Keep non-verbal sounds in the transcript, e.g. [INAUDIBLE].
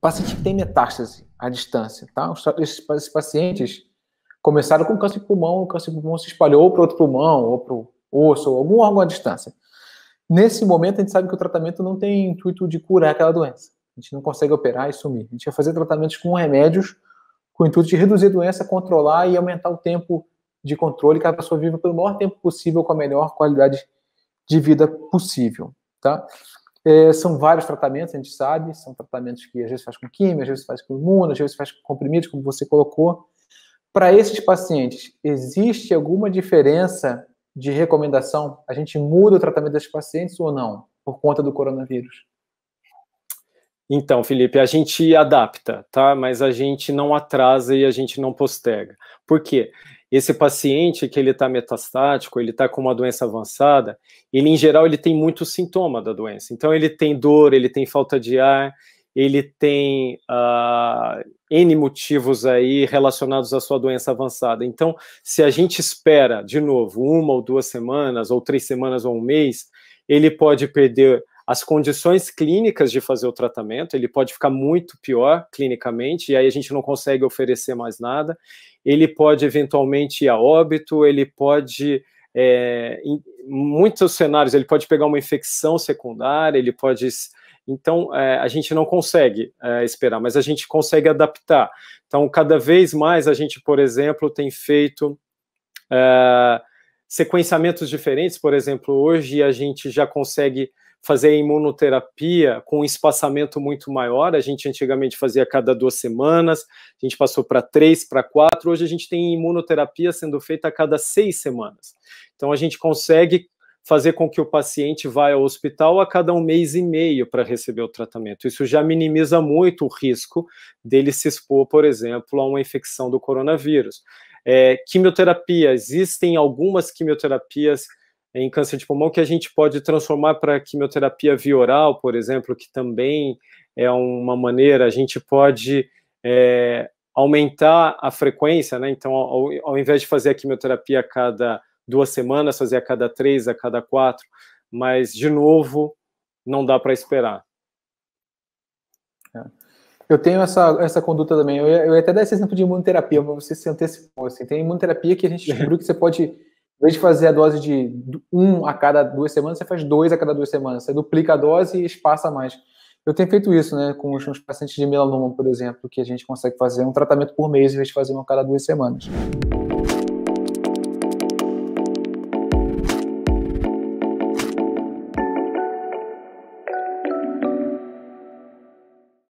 paciente que tem metástase à distância, tá? Esses pacientes começaram com câncer de pulmão, o câncer de pulmão se espalhou para outro pulmão, ou para o osso, ou algum órgão à distância. Nesse momento, a gente sabe que o tratamento não tem intuito de curar aquela doença. A gente não consegue operar e sumir. A gente vai fazer tratamentos com remédios com o intuito de reduzir a doença, controlar e aumentar o tempo de controle que a pessoa viva pelo maior tempo possível, com a melhor qualidade de vida possível, tá? É, são vários tratamentos, a gente sabe, são tratamentos que às vezes faz com química, às vezes faz com imuno, às vezes faz com comprimidos, como você colocou. Para esses pacientes, existe alguma diferença de recomendação? A gente muda o tratamento desses pacientes ou não, por conta do coronavírus? Então, Felipe, a gente adapta, tá? Mas a gente não atrasa e a gente não postega. Por quê? esse paciente que ele está metastático, ele está com uma doença avançada, ele em geral ele tem muito sintoma da doença. Então ele tem dor, ele tem falta de ar, ele tem uh, N motivos aí relacionados à sua doença avançada. Então, se a gente espera, de novo, uma ou duas semanas, ou três semanas ou um mês, ele pode perder as condições clínicas de fazer o tratamento, ele pode ficar muito pior clinicamente, e aí a gente não consegue oferecer mais nada. Ele pode eventualmente ir a óbito, ele pode. É, em muitos cenários, ele pode pegar uma infecção secundária, ele pode. Então, é, a gente não consegue é, esperar, mas a gente consegue adaptar. Então, cada vez mais a gente, por exemplo, tem feito é, sequenciamentos diferentes. Por exemplo, hoje a gente já consegue fazer imunoterapia com um espaçamento muito maior. A gente antigamente fazia cada duas semanas, a gente passou para três, para quatro. Hoje a gente tem imunoterapia sendo feita a cada seis semanas. Então a gente consegue fazer com que o paciente vá ao hospital a cada um mês e meio para receber o tratamento. Isso já minimiza muito o risco dele se expor, por exemplo, a uma infecção do coronavírus. É, quimioterapia, existem algumas quimioterapias em câncer de pulmão que a gente pode transformar para quimioterapia via oral, por exemplo, que também é uma maneira, a gente pode é, aumentar a frequência, né? Então, ao, ao, invés de fazer a quimioterapia a cada duas semanas, fazer a cada três, a cada quatro, mas, de novo, não dá para esperar. É. Eu tenho essa, essa conduta também. Eu ia, eu ia até dar esse exemplo de imunoterapia, mas você se antecipou. Assim. Tem imunoterapia que a gente [LAUGHS] descobriu que você pode em vez de fazer a dose de um a cada duas semanas, você faz dois a cada duas semanas. Você duplica a dose e espaça mais. Eu tenho feito isso, né, com os pacientes de melanoma, por exemplo, que a gente consegue fazer um tratamento por mês em vez de fazer um a cada duas semanas.